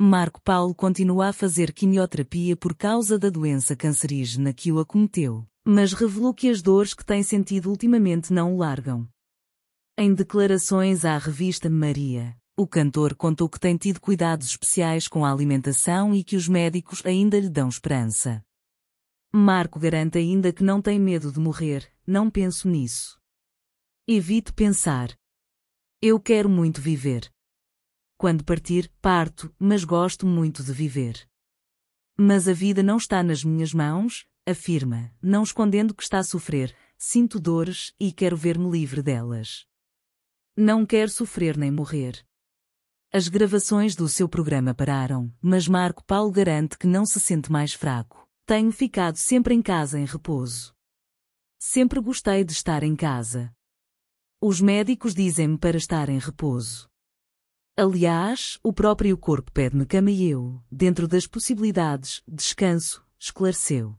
Marco Paulo continua a fazer quimioterapia por causa da doença cancerígena que o acometeu, mas revelou que as dores que tem sentido ultimamente não o largam. Em declarações à revista Maria, o cantor contou que tem tido cuidados especiais com a alimentação e que os médicos ainda lhe dão esperança. Marco garante ainda que não tem medo de morrer, não penso nisso. Evite pensar. Eu quero muito viver. Quando partir, parto, mas gosto muito de viver. Mas a vida não está nas minhas mãos, afirma, não escondendo que está a sofrer, sinto dores e quero ver-me livre delas. Não quero sofrer nem morrer. As gravações do seu programa pararam, mas Marco Paulo garante que não se sente mais fraco. Tenho ficado sempre em casa em repouso. Sempre gostei de estar em casa. Os médicos dizem-me para estar em repouso. Aliás, o próprio corpo pede-me cama e eu, dentro das possibilidades, descanso, esclareceu.